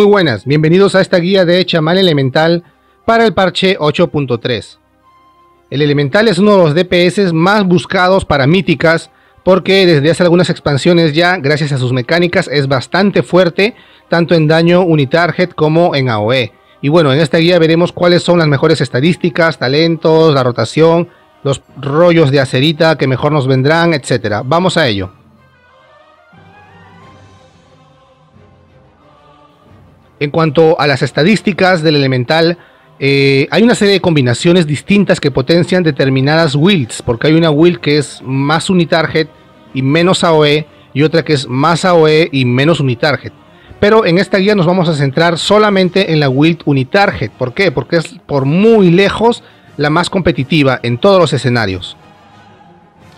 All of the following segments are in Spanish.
Muy buenas, bienvenidos a esta guía de Chamal Elemental para el parche 8.3. El Elemental es uno de los DPS más buscados para míticas porque desde hace algunas expansiones ya, gracias a sus mecánicas, es bastante fuerte tanto en daño unitarget como en AOE. Y bueno, en esta guía veremos cuáles son las mejores estadísticas, talentos, la rotación, los rollos de acerita que mejor nos vendrán, etc. Vamos a ello. En cuanto a las estadísticas del elemental, eh, hay una serie de combinaciones distintas que potencian determinadas wilds, porque hay una wild que es más unitarget y menos AOE, y otra que es más AOE y menos unitarget. Pero en esta guía nos vamos a centrar solamente en la wild unitarget. ¿Por qué? Porque es por muy lejos la más competitiva en todos los escenarios.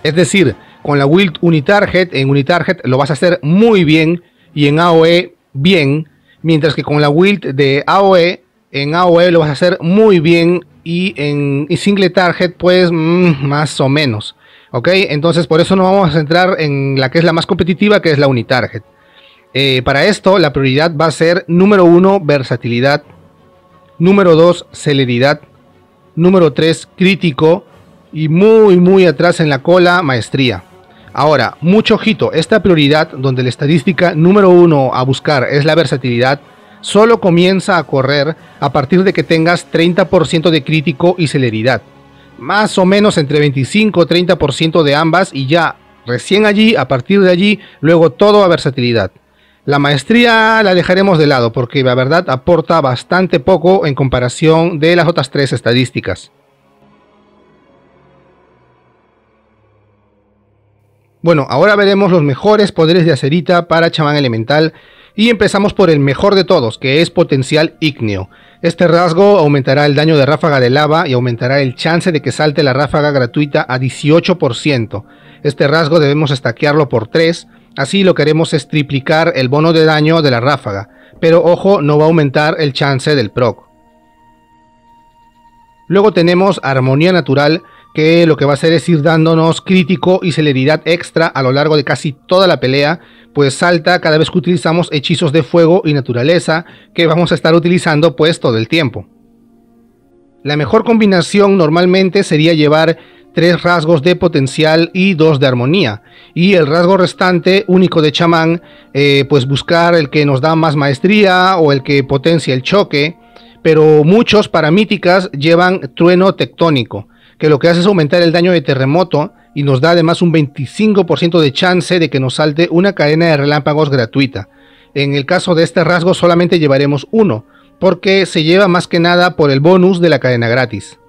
Es decir, con la wild unitarget, en unitarget lo vas a hacer muy bien y en AOE bien, mientras que con la Wild de AOE, en AOE lo vas a hacer muy bien y en single target pues mm, más o menos. ¿Ok? Entonces por eso nos vamos a centrar en la que es la más competitiva, que es la unitarget. Eh, para esto la prioridad va a ser número 1, versatilidad. Número 2, celeridad. Número 3, crítico. Y muy, muy atrás en la cola, maestría. Ahora, mucho ojito, esta prioridad donde la estadística número uno a buscar es la versatilidad, solo comienza a correr a partir de que tengas 30% de crítico y celeridad. Más o menos entre 25 30% de ambas y ya, recién allí, a partir de allí, luego todo a versatilidad. La maestría la dejaremos de lado porque la verdad aporta bastante poco en comparación de las otras tres estadísticas. Bueno, ahora veremos los mejores poderes de Acerita para chamán elemental y empezamos por el mejor de todos, que es potencial ígneo. Este rasgo aumentará el daño de ráfaga de lava y aumentará el chance de que salte la ráfaga gratuita a 18%. Este rasgo debemos estaquearlo por 3, así lo que haremos es triplicar el bono de daño de la ráfaga, pero ojo, no va a aumentar el chance del proc. Luego tenemos Armonía Natural, que lo que va a hacer es ir dándonos crítico y celeridad extra a lo largo de casi toda la pelea, pues salta cada vez que utilizamos hechizos de fuego y naturaleza que vamos a estar utilizando pues todo el tiempo. La mejor combinación normalmente sería llevar tres rasgos de potencial y dos de armonía. Y el rasgo restante, único de chamán, eh, pues buscar el que nos da más maestría o el que potencia el choque. Pero muchos para míticas llevan trueno tectónico, que lo que hace es aumentar el daño de terremoto y nos da además un 25% de chance de que nos salte una cadena de relámpagos gratuita. En el caso de este rasgo solamente llevaremos uno, porque se lleva más que nada por el bonus de la cadena gratis.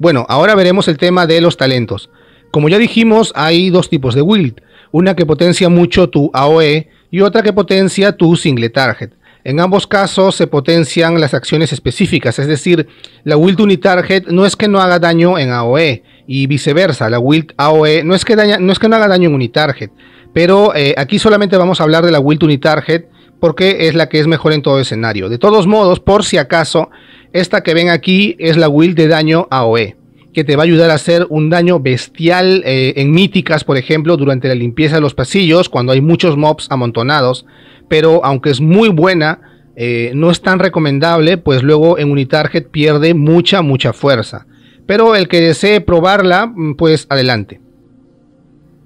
Bueno, ahora veremos el tema de los talentos. Como ya dijimos, hay dos tipos de wild: una que potencia mucho tu AOE y otra que potencia tu single target. En ambos casos se potencian las acciones específicas, es decir, la Wild Unitarget no es que no haga daño en AOE y viceversa, la Wild AOE no es que, no, haga daño en Unitarget, pero eh, aquí solamente vamos a hablar de la Wild Unitarget porque es la que es mejor en todo escenario. De todos modos, por si acaso, esta que ven aquí es la Wild de daño AOE que te va a ayudar a hacer un daño bestial eh, en míticas, por ejemplo, durante la limpieza de los pasillos, cuando hay muchos mobs amontonados. Pero aunque es muy buena, eh, no es tan recomendable, pues luego en Unitarget pierde mucha, mucha fuerza. Pero el que desee probarla, mm, pues adelante.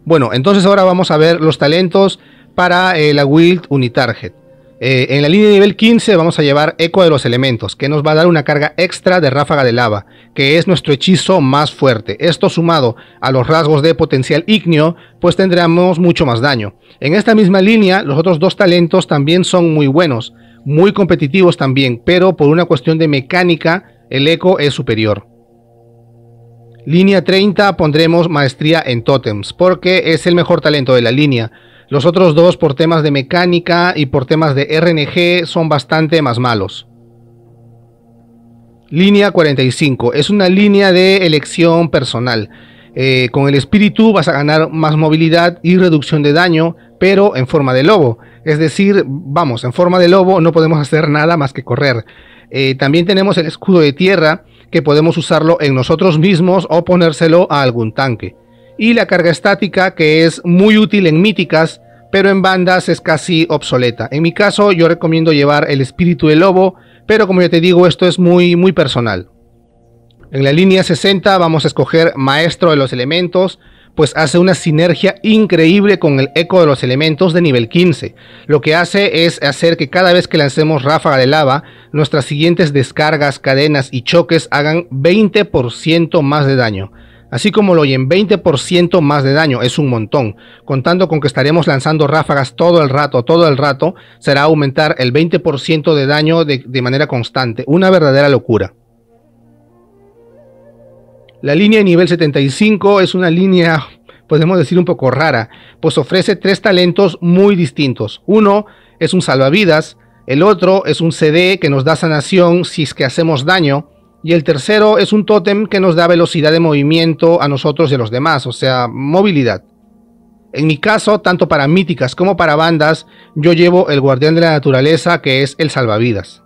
Bueno, entonces ahora vamos a ver los talentos para eh, la Wild Unitarget. Eh, en la línea de nivel 15 vamos a llevar Eco de los Elementos, que nos va a dar una carga extra de Ráfaga de Lava, que es nuestro hechizo más fuerte. Esto sumado a los rasgos de potencial ígneo, pues tendremos mucho más daño. En esta misma línea, los otros dos talentos también son muy buenos, muy competitivos también, pero por una cuestión de mecánica, el Eco es superior. Línea 30 pondremos maestría en totems, porque es el mejor talento de la línea. Los otros dos por temas de mecánica y por temas de RNG son bastante más malos. Línea 45. Es una línea de elección personal. Eh, con el espíritu vas a ganar más movilidad y reducción de daño, pero en forma de lobo. Es decir, vamos, en forma de lobo no podemos hacer nada más que correr. Eh, también tenemos el escudo de tierra, que podemos usarlo en nosotros mismos o ponérselo a algún tanque y la carga estática que es muy útil en míticas, pero en bandas es casi obsoleta. En mi caso yo recomiendo llevar el espíritu del lobo, pero como ya te digo esto es muy muy personal. En la línea 60 vamos a escoger Maestro de los Elementos, pues hace una sinergia increíble con el eco de los elementos de nivel 15. Lo que hace es hacer que cada vez que lancemos ráfaga de lava, nuestras siguientes descargas, cadenas y choques hagan 20% más de daño así como lo oyen 20% más de daño, es un montón. Contando con que estaremos lanzando ráfagas todo el rato, todo el rato, será aumentar el 20% de daño de, manera constante, una verdadera locura. La línea de nivel 75 es una línea, podemos decir, un poco rara, pues ofrece tres talentos muy distintos. Uno es un salvavidas, el otro es un CD que nos da sanación si es que hacemos daño, y el tercero es un tótem que nos da velocidad de movimiento a nosotros y a los demás, o sea, movilidad. En mi caso, tanto para míticas como para bandas, yo llevo el guardián de la naturaleza que es el salvavidas.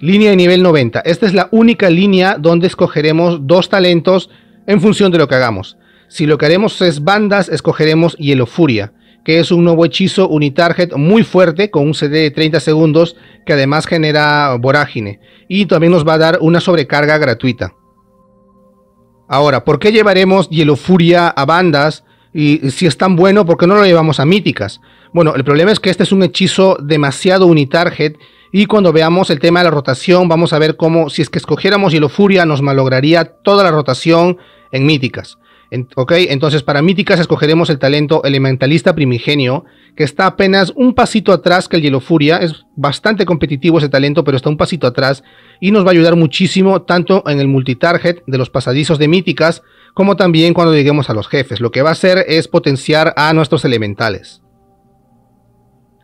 Línea de nivel 90. Esta es la única línea donde escogeremos dos talentos en función de lo que hagamos. Si lo que haremos es bandas, escogeremos hielo furia que es un nuevo hechizo unitarget muy fuerte con un CD de 30 segundos que además genera vorágine y también nos va a dar una sobrecarga gratuita. Ahora, ¿por qué llevaremos furia a bandas? Y si es tan bueno, ¿por qué no lo llevamos a míticas? Bueno, el problema es que este es un hechizo demasiado unitarget y cuando veamos el tema de la rotación vamos a ver cómo si es que escogiéramos hielo furia nos malograría toda la rotación en míticas ok, entonces para míticas escogeremos el talento elementalista primigenio, que está apenas un pasito atrás que el hielo furia. Es bastante competitivo ese talento, pero está un pasito atrás y nos va a ayudar muchísimo tanto en el multitarget de los pasadizos de míticas como también cuando lleguemos a los jefes. Lo que va a hacer es potenciar a nuestros elementales.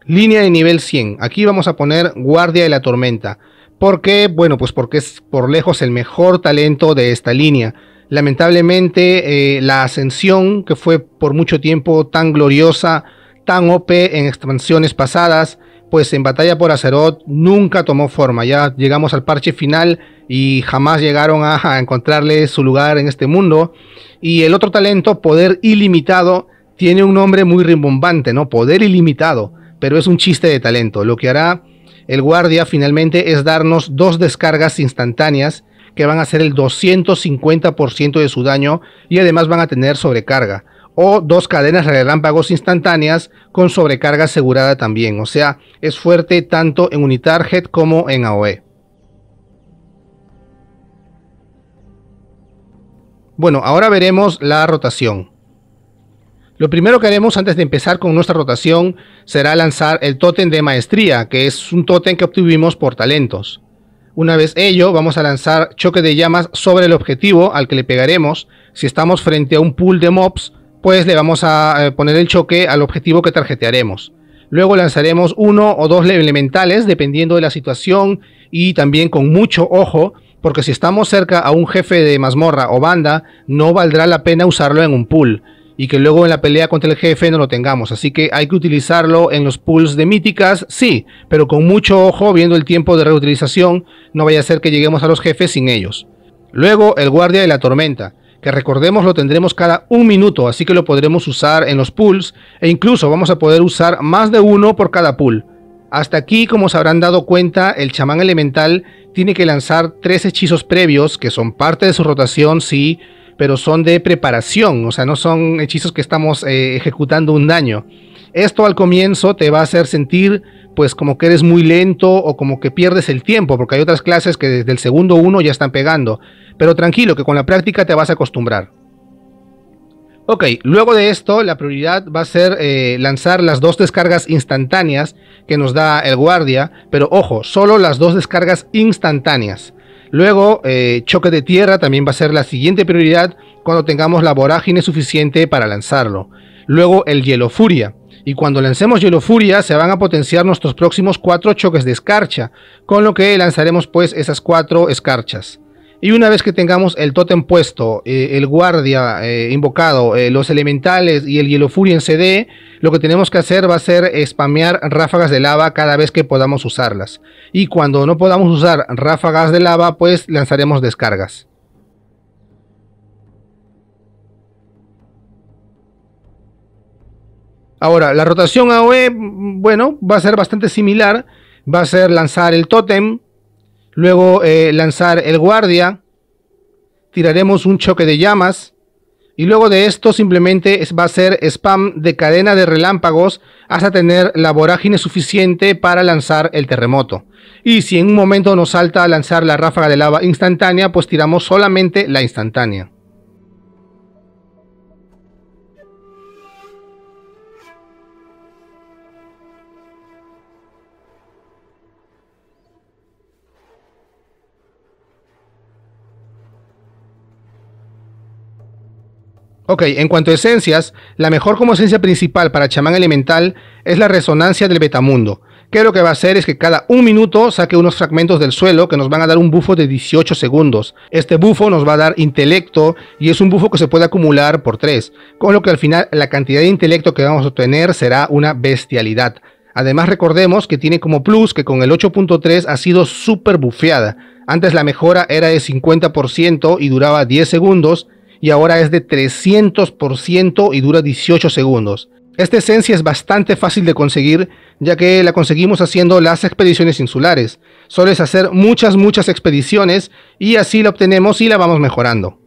Línea de nivel 100. Aquí vamos a poner Guardia de la Tormenta. ¿Por qué? Bueno, pues porque es por lejos el mejor talento de esta línea Lamentablemente, eh, la ascensión que fue por mucho tiempo tan gloriosa, tan OP en expansiones pasadas, pues en Batalla por Azeroth nunca tomó forma. Ya llegamos al parche final y jamás llegaron a, a encontrarle su lugar en este mundo. Y el otro talento, Poder Ilimitado, tiene un nombre muy rimbombante, ¿no? Poder Ilimitado, pero es un chiste de talento. Lo que hará el guardia finalmente es darnos dos descargas instantáneas que van a hacer el 250% de su daño y además van a tener sobrecarga. O dos cadenas de relámpagos instantáneas con sobrecarga asegurada también. O sea, es fuerte tanto en Unitarget como en AOE. Bueno, ahora veremos la rotación. Lo primero que haremos antes de empezar con nuestra rotación será lanzar el tótem de maestría, que es un tótem que obtuvimos por talentos. Una vez ello, vamos a lanzar choque de llamas sobre el objetivo al que le pegaremos. Si estamos frente a un pool de mobs, pues le vamos a eh, poner el choque al objetivo que tarjetearemos. Luego lanzaremos uno o dos elementales dependiendo de la situación y también con mucho ojo, porque si estamos cerca a un jefe de mazmorra o banda, no valdrá la pena usarlo en un pool y que luego en la pelea contra el jefe no lo tengamos. Así que hay que utilizarlo en los pulls de míticas, sí, pero con mucho ojo viendo el tiempo de reutilización, no vaya a ser que lleguemos a los jefes sin ellos. Luego el guardia de la tormenta, que recordemos lo tendremos cada un minuto, así que lo podremos usar en los pools e incluso vamos a poder usar más de uno por cada pool. Hasta aquí, como se habrán dado cuenta, el chamán elemental tiene que lanzar tres hechizos previos que son parte de su rotación, sí, pero son de preparación, o sea, no son hechizos que estamos eh, ejecutando un daño. Esto al comienzo te va a hacer sentir pues como que eres muy lento o como que pierdes el tiempo, porque hay otras clases que desde el segundo uno ya están pegando. Pero tranquilo, que con la práctica te vas a acostumbrar. Ok, luego de esto la prioridad va a ser eh, lanzar las dos descargas instantáneas que nos da el guardia, pero ojo, solo las dos descargas instantáneas. Luego, eh, choque de tierra también va a ser la siguiente prioridad cuando tengamos la vorágine suficiente para lanzarlo. Luego, el hielo furia. Y cuando lancemos hielo furia, se van a potenciar nuestros próximos cuatro choques de escarcha, con lo que lanzaremos pues esas cuatro escarchas. Y una vez que tengamos el tótem puesto, eh, el guardia eh, invocado, eh, los elementales y el furia en CD, lo que tenemos que hacer va a ser spamear ráfagas de lava cada vez que podamos usarlas. Y cuando no podamos usar ráfagas de lava, pues lanzaremos descargas. Ahora, la rotación AOE, mm, bueno, va a ser bastante similar. Va a ser lanzar el tótem, luego eh, lanzar el guardia, tiraremos un choque de llamas y luego de esto simplemente va a ser spam de cadena de relámpagos hasta tener la vorágine suficiente para lanzar el terremoto. Y si en un momento nos salta a lanzar la ráfaga de lava instantánea, pues tiramos solamente la instantánea. Ok, en cuanto a esencias, la mejor como esencia principal para chamán elemental es la resonancia del betamundo, que lo que va a hacer es que cada un minuto saque unos fragmentos del suelo que nos van a dar un bufo de 18 segundos. Este bufo nos va a dar intelecto y es un bufo que se puede acumular por 3, con lo que al final la cantidad de intelecto que vamos a obtener será una bestialidad. Además recordemos que tiene como plus que con el 8.3 ha sido súper bufeada. Antes la mejora era de 50% y duraba 10 segundos y ahora es de 300% y dura 18 segundos. Esta esencia es bastante fácil de conseguir ya que la conseguimos haciendo las expediciones insulares. Solo es hacer muchas muchas expediciones y así la obtenemos y la vamos mejorando.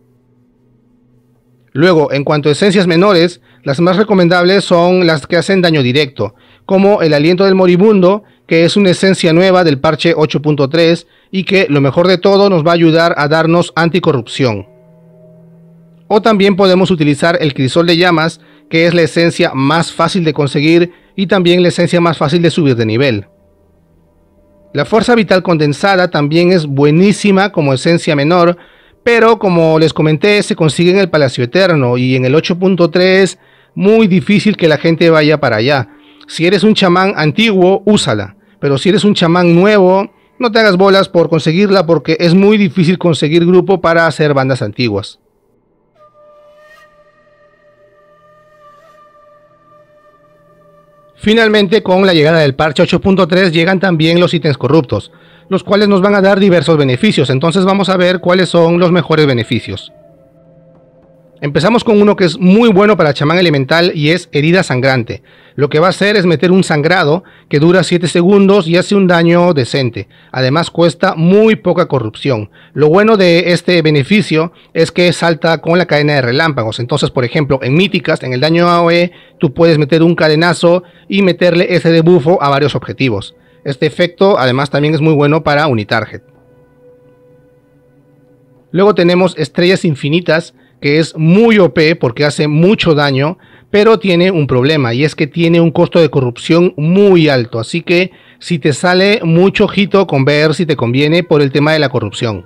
Luego, en cuanto a esencias menores, las más recomendables son las que hacen daño directo, como el aliento del moribundo, que es una esencia nueva del parche 8.3 y que, lo mejor de todo, nos va a ayudar a darnos anticorrupción. O también podemos utilizar el crisol de llamas, que es la esencia más fácil de conseguir y también la esencia más fácil de subir de nivel. La fuerza vital condensada también es buenísima como esencia menor, pero como les comenté se consigue en el Palacio Eterno y en el 8.3 muy difícil que la gente vaya para allá. Si eres un chamán antiguo, úsala, pero si eres un chamán nuevo, no te hagas bolas por conseguirla porque es muy difícil conseguir grupo para hacer bandas antiguas. Finalmente, con la llegada del parche 8.3 llegan también los ítems corruptos, los cuales nos van a dar diversos beneficios, entonces vamos a ver cuáles son los mejores beneficios. Empezamos con uno que es muy bueno para chamán elemental y es herida sangrante. Lo que va a hacer es meter un sangrado que dura 7 segundos y hace un daño decente. Además cuesta muy poca corrupción. Lo bueno de este beneficio es que salta con la cadena de relámpagos. Entonces, por ejemplo, en míticas, en el daño AOE, tú puedes meter un cadenazo y meterle ese debuffo a varios objetivos. Este efecto además también es muy bueno para unitarget. Luego tenemos estrellas infinitas que es muy OP porque hace mucho daño, pero tiene un problema y es que tiene un costo de corrupción muy alto. Así que si te sale mucho ojito con ver si te conviene por el tema de la corrupción.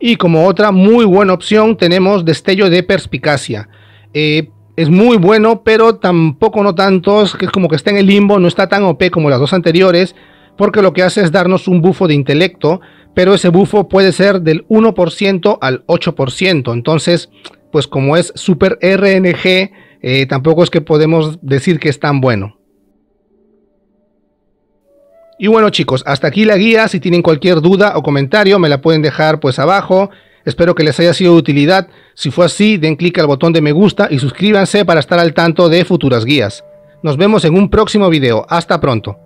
Y como otra muy buena opción tenemos destello de perspicacia. Eh, es muy bueno, pero tampoco no tantos, que es como que está en el limbo, no está tan OP como las dos anteriores, porque lo que hace es darnos un bufo de intelecto, pero ese bufo puede ser del 1% al 8%. Entonces, pues como es super RNG, eh, tampoco es que podemos decir que es tan bueno. Y bueno chicos, hasta aquí la guía, si tienen cualquier duda o comentario me la pueden dejar pues abajo, espero que les haya sido de utilidad, si fue así den clic al botón de me gusta y suscríbanse para estar al tanto de futuras guías. Nos vemos en un próximo video, hasta pronto.